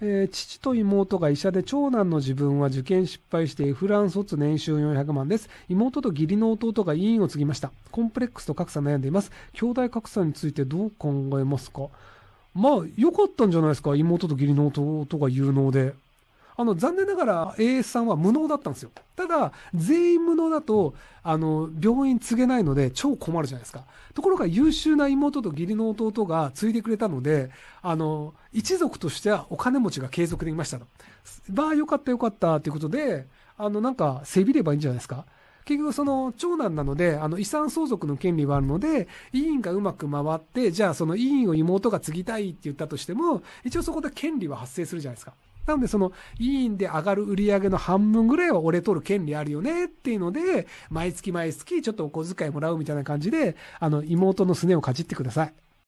えー、父と妹が医者で長男の自分は受験失敗してフラン卒年収400万です。妹と義理の弟が委員を継ぎました。コンプレックスと格差悩んでいます。兄弟格差についてどう考えますかまあ、良かったんじゃないですか。妹と義理の弟が有能で。あの、残念ながら AS さんは無能だったんですよ。ただ、全員無能だと、あの、病院継げないので超困るじゃないですか。ところが優秀な妹と義理の弟が継いでくれたので、あの、一族としてはお金持ちが継続できましたと。まあ、よかったよかったということで、あの、なんか、せびればいいんじゃないですか。結局その長男なので、あの遺産相続の権利はあるので、委員がうまく回って、じゃあその委員を妹が継ぎたいって言ったとしても、一応そこで権利は発生するじゃないですか。なので、その、委員で上がる売り上げの半分ぐらいは俺取る権利あるよねっていうので、毎月毎月ちょっとお小遣いもらうみたいな感じで、あの、妹のすねをかじってください。